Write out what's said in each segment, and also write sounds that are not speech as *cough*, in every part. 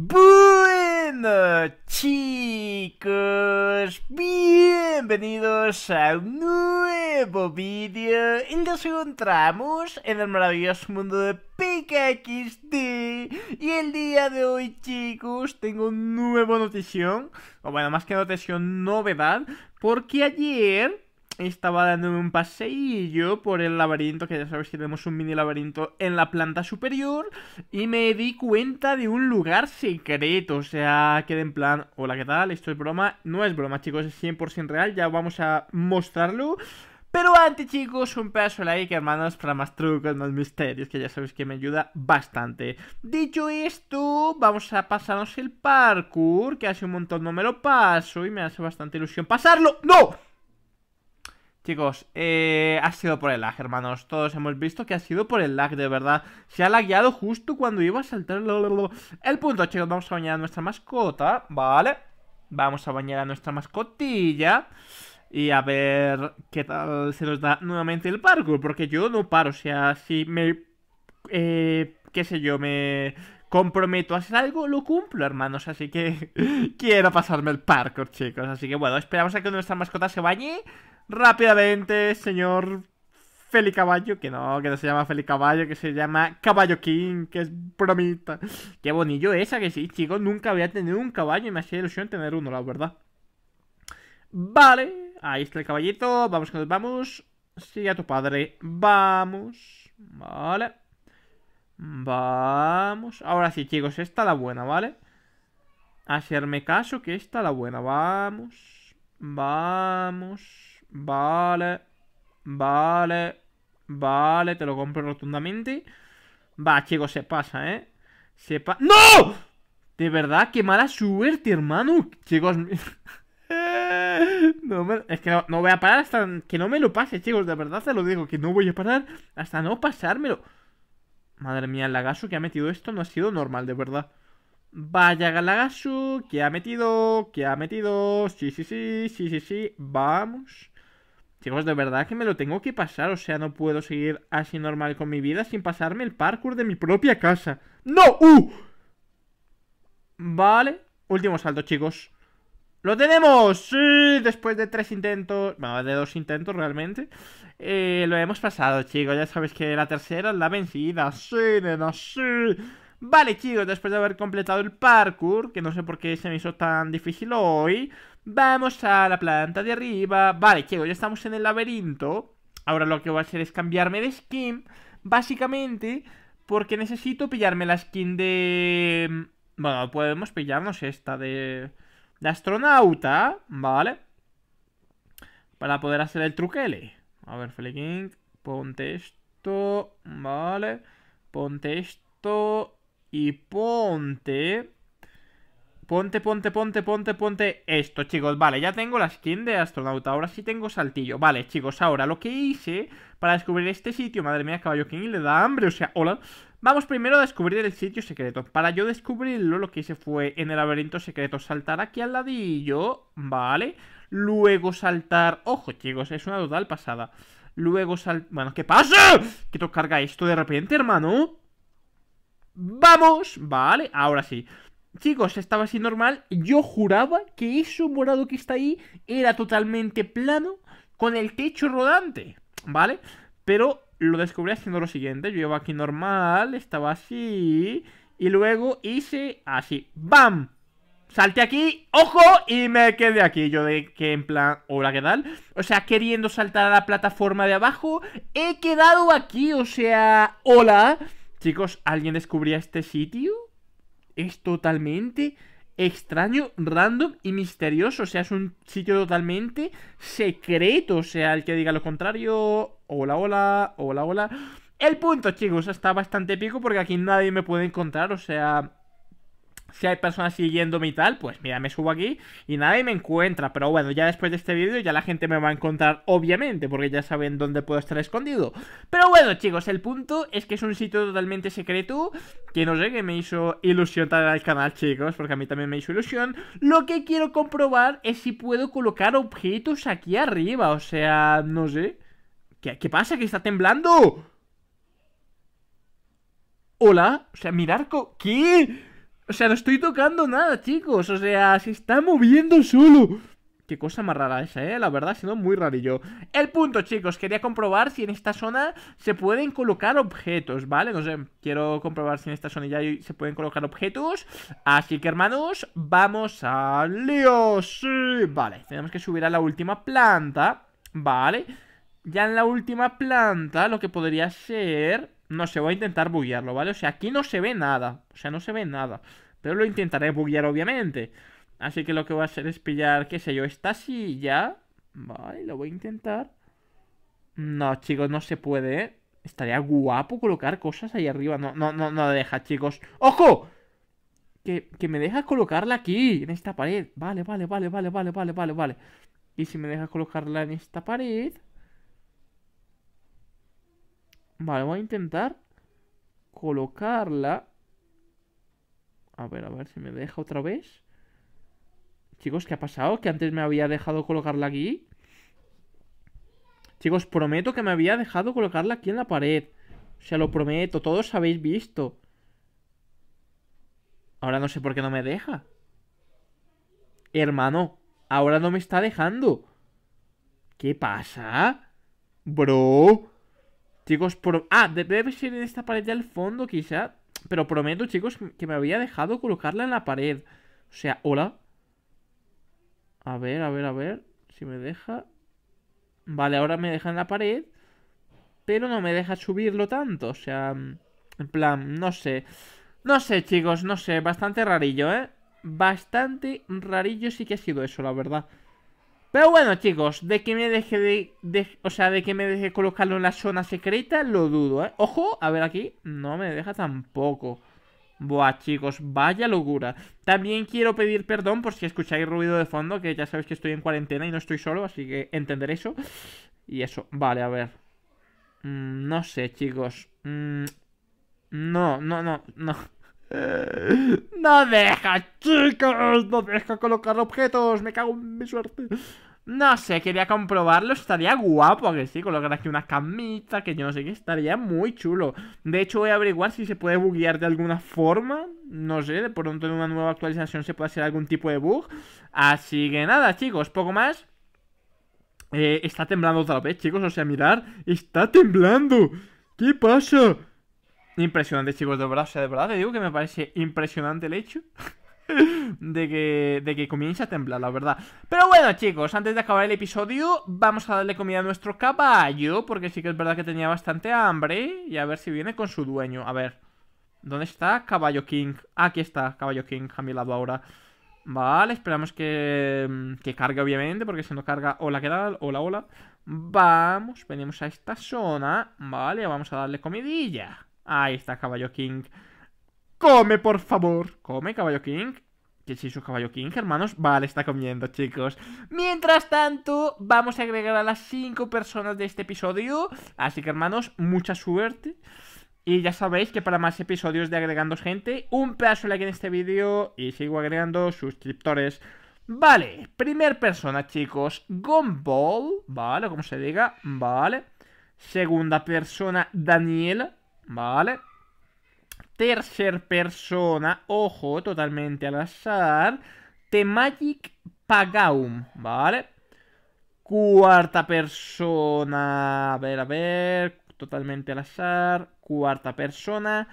Bueno chicos, bienvenidos a un nuevo vídeo y nos encontramos en el maravilloso mundo de PKXD Y el día de hoy chicos tengo un nuevo notición, o bueno más que notición, novedad, porque ayer estaba dándome un paseillo por el laberinto, que ya sabes que tenemos un mini laberinto en la planta superior, y me di cuenta de un lugar secreto. O sea, quedé en plan, hola, ¿qué tal? Esto es broma. No es broma, chicos, es 100% real, ya vamos a mostrarlo. Pero antes, chicos, un pedazo de like, hermanos, para más trucos, más misterios, que ya sabéis que me ayuda bastante. Dicho esto, vamos a pasarnos el parkour, que hace un montón no me lo paso y me hace bastante ilusión pasarlo. ¡No! Chicos, eh, ha sido por el lag, hermanos. Todos hemos visto que ha sido por el lag, de verdad. Se ha lagueado justo cuando iba a saltar el punto, chicos. Vamos a bañar a nuestra mascota, ¿vale? Vamos a bañar a nuestra mascotilla. Y a ver qué tal se nos da nuevamente el barco, Porque yo no paro, o sea, si me... Eh, qué sé yo, me comprometo a hacer algo, lo cumplo, hermanos. Así que *laughs* quiero pasarme el parkour, chicos. Así que bueno, esperamos a que nuestra mascota se bañe rápidamente, señor Felicaballo Caballo, que no, que no se llama Feli Caballo, que se llama Caballo King, que es bromita. Qué bonillo esa que sí, chicos, nunca había tenido un caballo y me hacía ilusión tener uno, la verdad. Vale, ahí está el caballito, vamos que nos vamos. Sigue a tu padre, vamos. Vale. Vamos. Ahora sí, chicos, esta la buena, ¿vale? Hacerme caso que esta la buena. Vamos. Vamos. Vale. Vale. Vale, te lo compro rotundamente. Va, chicos, se pasa, ¿eh? Se pasa... ¡No! De verdad, qué mala suerte, hermano. Chicos... *laughs* Es que no, no voy a parar hasta que no me lo pase, chicos. De verdad te lo digo, que no voy a parar hasta no pasármelo. Madre mía, el lagasu que ha metido esto no ha sido normal, de verdad. Vaya Galagasu, que ha metido, que ha metido. Sí, sí, sí, sí, sí, sí. Vamos. Chicos, de verdad que me lo tengo que pasar. O sea, no puedo seguir así normal con mi vida sin pasarme el parkour de mi propia casa. ¡No! ¡Uh! Vale. Último salto, chicos. ¡Lo tenemos! ¡Sí! Después de tres intentos, bueno, de dos intentos realmente, eh, lo hemos pasado, chicos. Ya sabéis que la tercera es la vencida. ¡Sí, nena, sí! Vale, chicos, después de haber completado el parkour, que no sé por qué se me hizo tan difícil hoy, vamos a la planta de arriba. Vale, chicos, ya estamos en el laberinto. Ahora lo que voy a hacer es cambiarme de skin, básicamente, porque necesito pillarme la skin de... Mm, bueno, podemos pillarnos esta de de astronauta, ¿vale? Para poder hacer el truquele. A ver, Flecking, ponte esto, ¿vale? Ponte esto y ponte Ponte, ponte, ponte, ponte, ponte esto, chicos. Vale, ya tengo la skin de astronauta. Ahora sí tengo saltillo. Vale, chicos, ahora lo que hice para descubrir este sitio... Madre mía, caballo King le da hambre, o sea, hola. Vamos primero a descubrir el sitio secreto. Para yo descubrirlo, lo que hice fue en el laberinto secreto saltar aquí al ladillo, ¿vale? Luego saltar... Ojo, chicos, es una total pasada. Luego sal... Bueno, ¿qué pasa? ¿Que te carga esto de repente, hermano? ¡Vamos! Vale, ahora sí. Chicos, estaba así normal. Yo juraba que eso morado que está ahí era totalmente plano con el techo rodante, ¿vale? Pero lo descubrí haciendo lo siguiente. Yo iba aquí normal, estaba así. Y luego hice así. ¡Bam! Salté aquí, ojo, y me quedé aquí. Yo de que en plan, hola, ¿qué tal? O sea, queriendo saltar a la plataforma de abajo, he quedado aquí. O sea, hola. Chicos, ¿alguien descubría este sitio? es totalmente extraño, random y misterioso. O sea, es un sitio totalmente secreto. O sea, el que diga lo contrario. Hola, hola, hola, hola. El punto, chicos, está bastante pico porque aquí nadie me puede encontrar. O sea, si hay personas siguiéndome y tal, pues mira, me subo aquí y nadie me encuentra. Pero bueno, ya después de este vídeo ya la gente me va a encontrar, obviamente, porque ya saben dónde puedo estar escondido. Pero bueno, chicos, el punto es que es un sitio totalmente secreto, que no sé, que me hizo ilusión traer al canal, chicos, porque a mí también me hizo ilusión. Lo que quiero comprobar es si puedo colocar objetos aquí arriba, o sea, no sé. ¿Qué, pasa? ¿Que está temblando? ¿Hola? O sea, mirar... ¿Qué? O sea, no estoy tocando nada, chicos. O sea, se está moviendo solo. Qué cosa más rara esa, ¿eh? La verdad, siendo muy rarillo. El punto, chicos, quería comprobar si en esta zona se pueden colocar objetos, ¿vale? No sé, quiero comprobar si en esta zona ya se pueden colocar objetos. Así que, hermanos, vamos al lío. Sí, vale, tenemos que subir a la última planta, ¿vale? Ya en la última planta lo que podría ser... No se va a intentar buguearlo, ¿vale? O sea, aquí no se ve nada. O sea, no se ve nada. Pero lo intentaré buguear, obviamente. Así que lo que voy a hacer es pillar, qué sé yo, esta silla. Vale, lo voy a intentar. No, chicos, no se puede, ¿eh? Estaría guapo colocar cosas ahí arriba. No, no, no, no deja, chicos. ¡Ojo! Que, que me deja colocarla aquí, en esta pared. Vale, vale, vale, vale, vale, vale, vale, vale. Y si me dejas colocarla en esta pared... Vale, voy a intentar colocarla. A ver, a ver si me deja otra vez. Chicos, ¿qué ha pasado? Que antes me había dejado colocarla aquí. Chicos, prometo que me había dejado colocarla aquí en la pared. O sea, lo prometo, todos habéis visto. Ahora no sé por qué no me deja. Hermano, ahora no me está dejando. ¿Qué pasa? Bro... Chicos, por... ah, debe ser en esta pared del fondo quizá. Pero prometo, chicos, que me había dejado colocarla en la pared. O sea, hola. A ver, a ver, a ver. Si me deja... Vale, ahora me deja en la pared. Pero no me deja subirlo tanto. O sea, mm, en plan, no sé. No sé, chicos, no sé. Bastante rarillo, ¿eh? Bastante rarillo sí que ha sido eso, la verdad. Pero bueno, chicos, de que me deje de, O sea, de que me deje colocarlo en la zona secreta, lo dudo, ¿eh? Ojo, a ver aquí. No me deja tampoco. Buah, chicos, vaya locura. También quiero pedir perdón por si escucháis ruido de fondo, que ya sabéis que estoy en cuarentena y no estoy solo, así que entender eso. Y eso, vale, a ver. Mm, no sé, chicos. Mm, no, no, no, no. Eh, no deja, chicos, no deja colocar objetos, me cago en mi suerte. No sé, quería comprobarlo, estaría guapo que sí, colocar aquí una camita, que yo no sé qué, estaría muy chulo. De hecho, voy a averiguar si se puede buguear de alguna forma, no sé, de pronto en una nueva actualización se puede hacer algún tipo de bug. Así que nada, chicos, poco más. Eh, está temblando otra vez, chicos, o sea, mirar, está temblando. ¿Qué pasa? Impresionante, chicos, de verdad. O sea, de verdad te digo que me parece impresionante el hecho *laughs* de que, de que comience a temblar, la verdad. Pero bueno, chicos, antes de acabar el episodio, vamos a darle comida a nuestro caballo, porque sí que es verdad que tenía bastante hambre. Y a ver si viene con su dueño. A ver, ¿dónde está Caballo King? Aquí está Caballo King, a mi lado ahora. Vale, esperamos que, mm, que cargue, obviamente, porque si no carga... Hola, ¿qué tal? Hola, hola. Vamos, venimos a esta zona. Vale, vamos a darle comidilla. Ahí está, caballo king. Come, por favor. Come, caballo king. Que sí, su caballo king, hermanos. Vale, está comiendo, chicos. Mientras tanto, vamos a agregar a las 5 personas de este episodio. Así que, hermanos, mucha suerte. Y ya sabéis que para más episodios de Agregando Gente, un pedazo de like en este vídeo y sigo agregando suscriptores. Vale, primer persona, chicos, Gumball, vale, como se diga, vale. Segunda persona, Daniel, ¿Vale? Tercer persona, ojo, totalmente al azar. The Magic Pagaum, ¿vale? Cuarta persona, a ver, a ver, totalmente al azar. Cuarta persona,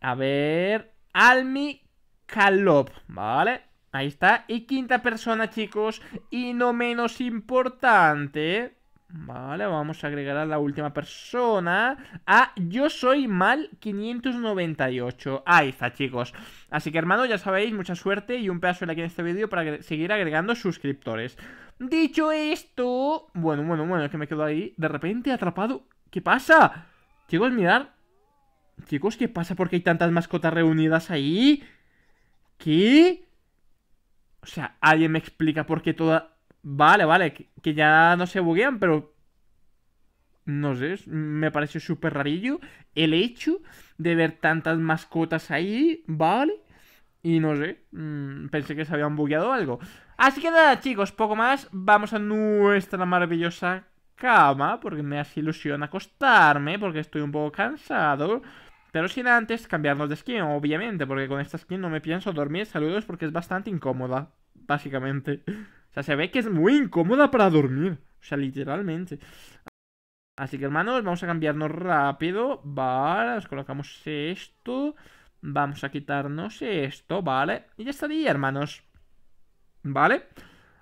a ver, Almi Kalop, ¿vale? Ahí está. Y quinta persona, chicos, y no menos importante, Vale, vamos a agregar a la última persona. A ah, Yo Soy Mal 598. Ahí está, chicos. Así que, hermano, ya sabéis, mucha suerte y un pedazo de aquí en este vídeo para seguir agregando suscriptores. Dicho esto... Bueno, bueno, bueno, es que me quedo ahí de repente atrapado. ¿Qué pasa? Chicos, mirar Chicos, ¿qué pasa? porque hay tantas mascotas reunidas ahí? ¿Qué? O sea, ¿alguien me explica por qué toda, Vale, vale, que, ya no se buguean, pero... No sé, me parece súper rarillo el hecho de ver tantas mascotas ahí, ¿vale? Y no sé, mm, pensé que se habían bugueado algo. Así que nada, chicos, poco más. Vamos a nuestra maravillosa cama, porque me hace ilusión acostarme, porque estoy un poco cansado. Pero sin antes cambiarnos de skin, obviamente, porque con esta skin no me pienso dormir, saludos, porque es bastante incómoda, básicamente. O sea, se ve que es muy incómoda para dormir. O sea, literalmente. Así que, hermanos, vamos a cambiarnos rápido. Vale, nos colocamos esto. Vamos a quitarnos esto, ¿vale? Y ya estaría, hermanos. ¿Vale?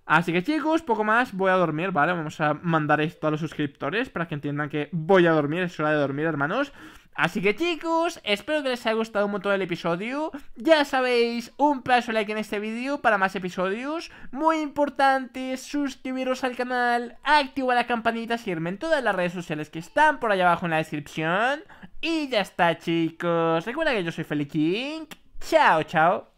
Así que, chicos, poco más. Voy a dormir, ¿vale? Vamos a mandar esto a los suscriptores para que entiendan que voy a dormir. Es hora de dormir, hermanos. Así que chicos, espero que les haya gustado un montón el episodio. Ya sabéis, un plazo like en este vídeo para más episodios. Muy importante, suscribiros al canal, Activa la campanita, seguirme en todas las redes sociales que están por allá abajo en la descripción. Y ya está chicos, recuerda que yo soy Feli King. Chao, chao.